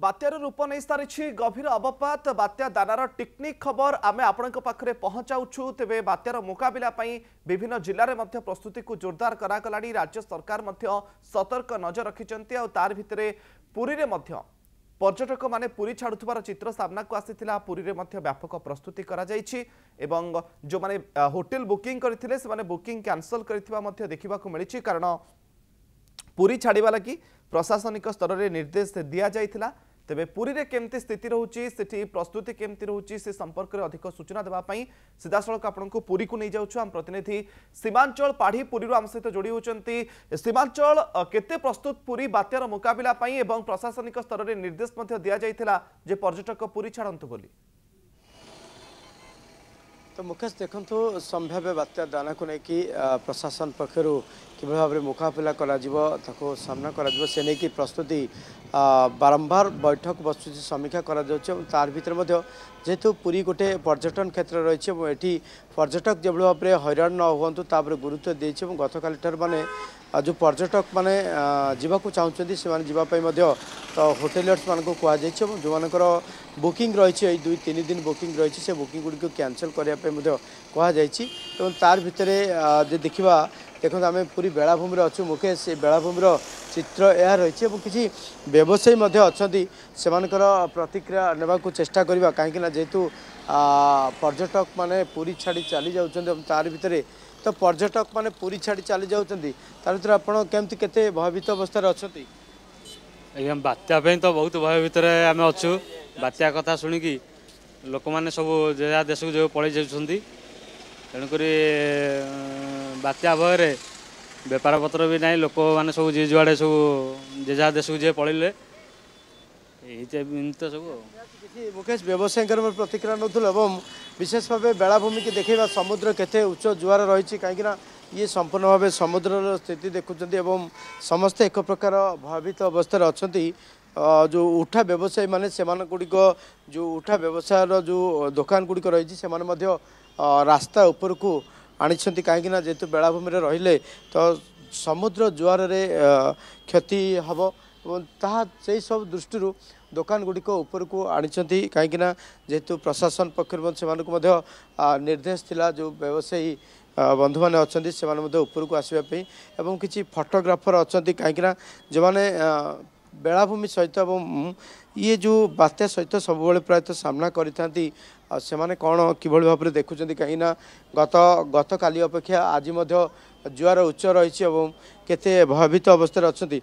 ବାତ୍ୟାର ରୂପ ନେଇସାରିଛି ଗଭୀର ଅବପାତ ବାତ୍ୟା ଦାନାର ଟିକନିକ ଖବର ଆମେ ଆପଣଙ୍କ ପାଖରେ ପହଞ୍ଚାଉଛୁ ତେବେ ବାତ୍ୟାର ମୁକାବିଲା ପାଇଁ ବିଭିନ୍ନ ଜିଲ୍ଲାରେ ମଧ୍ୟ ପ୍ରସ୍ତୁତିକୁ ଜୋରଦାର କରାଗଲାଣି ରାଜ୍ୟ ସରକାର ମଧ୍ୟ ସତର୍କ ନଜର ରଖିଛନ୍ତି ଆଉ ତାର ଭିତରେ ପୁରୀରେ ମଧ୍ୟ ପର୍ଯ୍ୟଟକମାନେ ପୁରୀ ଛାଡ଼ୁଥିବାର ଚିତ୍ର ସାମ୍ନାକୁ ଆସିଥିଲା ପୁରୀରେ ମଧ୍ୟ ବ୍ୟାପକ ପ୍ରସ୍ତୁତି କରାଯାଇଛି ଏବଂ ଯେଉଁମାନେ ହୋଟେଲ ବୁକିଂ କରିଥିଲେ ସେମାନେ ବୁକିଂ କ୍ୟାନସଲ କରିଥିବା ମଧ୍ୟ ଦେଖିବାକୁ ମିଳିଛି କାରଣ ପୁରୀ ଛାଡ଼ିବା ଲାଗି ପ୍ରଶାସନିକ ସ୍ତରରେ ନିର୍ଦ୍ଦେଶ ଦିଆଯାଇଥିଲା ତେବେ ପୁରୀରେ କେମିତି ସ୍ଥିତି ରହୁଛି ସେଠି ପ୍ରସ୍ତୁତି କେମିତି ରହୁଛି ସେ ସମ୍ପର୍କରେ ଅଧିକ ସୂଚନା ଦେବା ପାଇଁ ସିଧାସଳଖ ଆପଣଙ୍କୁ ପୁରୀକୁ ନେଇଯାଉଛୁ ଆମ ପ୍ରତିନିଧି ସୀମାଞ୍ଚଳ ପାଢ଼ି ପୁରୀରୁ ଆମ ସହିତ ଯୋଡ଼ି ହେଉଛନ୍ତି ସୀମାଞ୍ଚଳ କେତେ ପ୍ରସ୍ତୁତ ପୁରୀ ବାତ୍ୟାର ମୁକାବିଲା ପାଇଁ ଏବଂ ପ୍ରଶାସନିକ ସ୍ତରରେ ନିର୍ଦ୍ଦେଶ ମଧ୍ୟ ଦିଆଯାଇଥିଲା ଯେ ପର୍ଯ୍ୟଟକ ପୁରୀ ଛାଡ଼ନ୍ତୁ ବୋଲି তো ମୁକେଶ ଦେଖନ୍ତୁ ସମ୍ଭାବ୍ୟ ବାତ୍ୟା ଦାନାକୁ ନେଇକି ପ୍ରଶାସନ ପକ୍ଷରୁ କିଭଳି ଭାବରେ ମୁକାବିଲା କରାଯିବ ତାକୁ ସାମ୍ନା କରାଯିବ ସେ ନେଇକି ପ୍ରସ୍ତୁତି ବାରମ୍ବାର ବୈଠକ ବସୁଛି ସମୀକ୍ଷା କରାଯାଉଛି ଏବଂ ତାର ଭିତରେ ମଧ୍ୟ ଯେହେତୁ ପୁରୀ ଗୋଟେ ପର୍ଯ୍ୟଟନ କ୍ଷେତ୍ର ରହିଛି ଏବଂ ଏଠି পর্যটক যেভাবে ভাবে হইরাণ ন হুঁতু তাপরে গুরুত্ব দিয়েছে এবং গতকালিঠার মানে যে পর্যটক মানে যা চাহুমান সে তো হোটেলর্স মানুষ কুযাই এবং যার বুকিং রয়েছে এই দুই তিন দিন বুকিং রয়েছে সে বুকিং গুড়ি ক্যানসেল করা কুযাই এবং তার ভিতরে যে দেখা দেখুন আমি পুরী বেড়াভূমিরে অছু মুকেশ এই বেড়াভূমির চিত্র এ রয়েছে এবং কিছু ব্যবসায়ী মধ্যে অনেক সে প্রতিক্রিয়া নেওয়া চেষ্টা করা কিনা যেহেতু পর্যটক মানে পুরী ছাড়ি চালি যাচ্ছেন এবং তার ভিতরে তো পর্যটক মানে পুরী ছাড়ি চালি যাচ্ছেন তার ভিতরে আপনার কেমতি কে ভয়ভীত অবস্থায় অনেক বাত্যা ବାତ୍ୟା ପାଇଁ ତ ବହୁତ আমি অছু বাত্যা কথা ବାତ୍ୟା କଥା ଶୁଣିକି ଲୋକମାନେ ସବୁ ଯେଝା ଦେଶକୁ ଯେଉଁ ପଳେଇ ଯାଉଛନ୍ତି ତେଣୁକରି ବାତ୍ୟା ଭୟରେ ବେପାରପତ୍ର ବି ନାହିଁ ଲୋକମାନେ ସବୁ ଯିଏ ଯୁଆଡ଼େ ସବୁ ଯେ ଯାହା ଦେଶକୁ ଯିଏ ପଳେଇଲେ ଏମିତି ସବୁ କିଛି ମୁକେଶ ବ୍ୟବସାୟୀଙ୍କର ମୋର ପ୍ରତିକ୍ରିୟା ନେଉଥିଲୁ ଏବଂ ବିଶେଷ ଭାବେ ବେଳାଭୂମିକି ଦେଖେଇବା ସମୁଦ୍ର କେତେ ଉଚ୍ଚ ଜୁଆର ରହିଛି କାହିଁକିନା ଇଏ ସମ୍ପୂର୍ଣ୍ଣ ଭାବେ ସମୁଦ୍ରର ସ୍ଥିତି ଦେଖୁଛନ୍ତି ଏବଂ ସମସ୍ତେ ଏକ ପ୍ରକାର ଭୟଭୀତ ଅବସ୍ଥାରେ ଅଛନ୍ତି ଯେଉଁ ଉଠା ବ୍ୟବସାୟୀମାନେ ସେମାନଙ୍କ ଗୁଡ଼ିକ ଯେଉଁ ଉଠା ବ୍ୟବସାୟର ଯେଉଁ ଦୋକାନ ଗୁଡ଼ିକ ରହିଛି ସେମାନେ ମଧ୍ୟ ରାସ୍ତା ଉପରକୁ ଆଣିଛନ୍ତି କାହିଁକିନା ଯେହେତୁ ବେଳାଭୂମିରେ ରହିଲେ ତ ସମୁଦ୍ର ଜୁଆରରେ କ୍ଷତି ହେବ ଏବଂ ତାହା ସେହି ସବୁ ଦୃଷ୍ଟିରୁ ଦୋକାନଗୁଡ଼ିକ ଉପରକୁ ଆଣିଛନ୍ତି କାହିଁକିନା ଯେହେତୁ ପ୍ରଶାସନ ପକ୍ଷରୁ ମଧ୍ୟ ସେମାନଙ୍କୁ ମଧ୍ୟ ନିର୍ଦ୍ଦେଶ ଥିଲା ଯେଉଁ ବ୍ୟବସାୟୀ ବନ୍ଧୁମାନେ ଅଛନ୍ତି ସେମାନେ ମଧ୍ୟ ଉପରକୁ ଆସିବା ପାଇଁ ଏବଂ କିଛି ଫଟୋଗ୍ରାଫର ଅଛନ୍ତି କାହିଁକିନା ଯେଉଁମାନେ ବେଳାଭୂମି ସହିତ ଏବଂ ଇଏ ଯେଉଁ ବାତ୍ୟା ସହିତ ସବୁବେଳେ ପ୍ରାୟତଃ ସାମ୍ନା କରିଥାନ୍ତି ଆଉ ସେମାନେ କ'ଣ କିଭଳି ଭାବରେ ଦେଖୁଛନ୍ତି କାହିଁକିନା ଗତ ଗତକାଲି ଅପେକ୍ଷା ଆଜି ମଧ୍ୟ ଜୁଆର ଉଚ୍ଚ ରହିଛି ଏବଂ କେତେ ଭୟଭୀତ ଅବସ୍ଥାରେ ଅଛନ୍ତି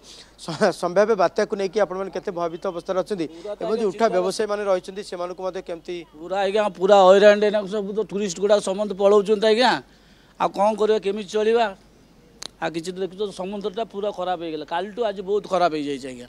ସମ୍ଭାବ୍ୟ ବାତ୍ୟାକୁ ନେଇକି ଆପଣମାନେ କେତେ ଭୟଭୀତ ଅବସ୍ଥାରେ ଅଛନ୍ତି ଏବଂ ଯେଉଁ ଉଠା ବ୍ୟବସାୟୀମାନେ ରହିଛନ୍ତି ସେମାନଙ୍କୁ ମଧ୍ୟ କେମିତି ପୁରା ଆଜ୍ଞା ପୁରା ହଇରାଣ ଏଇନାକୁ ସବୁ ତ ଟୁରିଷ୍ଟ ଗୁଡ଼ାକ ସମସ୍ତେ ପଳାଉଛନ୍ତି ଆଜ୍ଞା ଆଉ କ'ଣ କରିବା କେମିତି ଚଳିବା ଆଉ କିଛି ଦେଖୁଛ ସମୁଦ୍ରଟା ପୁରା ଖରାପ ହେଇଗଲା କାଲିଠୁ ଆଜି ବହୁତ ଖରାପ ହେଇଯାଇଛି ଆଜ୍ଞା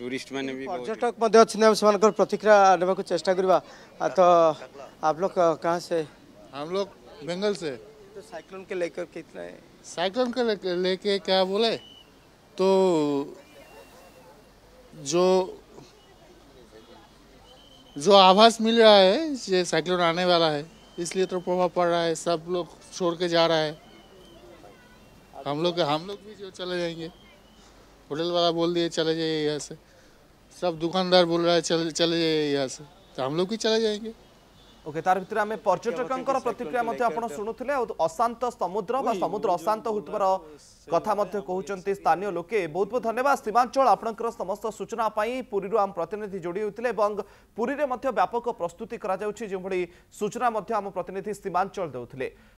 टूरिस्ट मैंने भी पर्यटक अच्छे से प्रतिक्रिया ने चेष्टा करवा तो आप लोग कहाँ से हम लोग बंगल से तो साइक्लोन के लेकर कितना है साइक्लोन के लेके क्या बोले तो जो जो आभास मिल रहा है ये साइक्लोन आने वाला है इसलिए तो प्रभाव पड़ रहा है सब लोग छोड़ के जा रहा है हम लोग हम लोग भी जो चले जाएंगे होटल वाला बोल दिए चले जाइए यहाँ से सब दुकानदार बोल रहा है चले चले यहाँ से तो हम लोग भी चले जाएंगे ओके तार भितर आमे पर्यटकंकर प्रतिक्रिया मते आपण सुनुथले अशांत समुद्र बा समुद्र अशांत होतबार कथा मते कहउचंती स्थानीय लोके बहुत बहुत धन्यवाद सीमांचल आपणकर समस्त सूचना पई पुरी रो आम प्रतिनिधि जोडी होतले एवं पुरी रे मते व्यापक प्रस्तुति करा जाउची जेभडी सूचना मते आम प्रतिनिधि सीमांचल देउथले